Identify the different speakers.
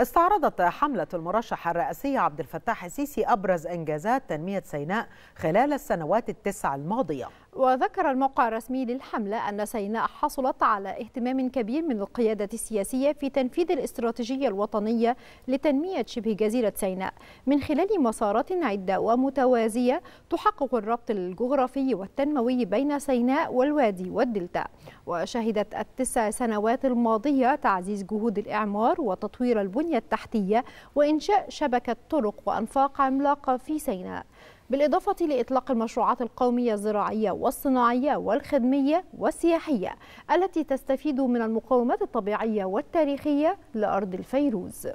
Speaker 1: استعرضت حملة المرشح الرئاسي عبد الفتاح السيسي أبرز إنجازات تنمية سيناء خلال السنوات التسع الماضية
Speaker 2: وذكر الموقع الرسمي للحملة أن سيناء حصلت على اهتمام كبير من القيادة السياسية في تنفيذ الاستراتيجية الوطنية لتنمية شبه جزيرة سيناء من خلال مسارات عدة ومتوازية تحقق الربط الجغرافي والتنموي بين سيناء والوادي والدلتا وشهدت التسع سنوات الماضية تعزيز جهود الإعمار وتطوير البنية البنية التحتية وإنشاء شبكة طرق وأنفاق عملاقة في سيناء بالإضافة لإطلاق المشروعات القومية الزراعية والصناعية والخدمية والسياحية التي تستفيد من المقومات الطبيعية والتاريخية لأرض الفيروز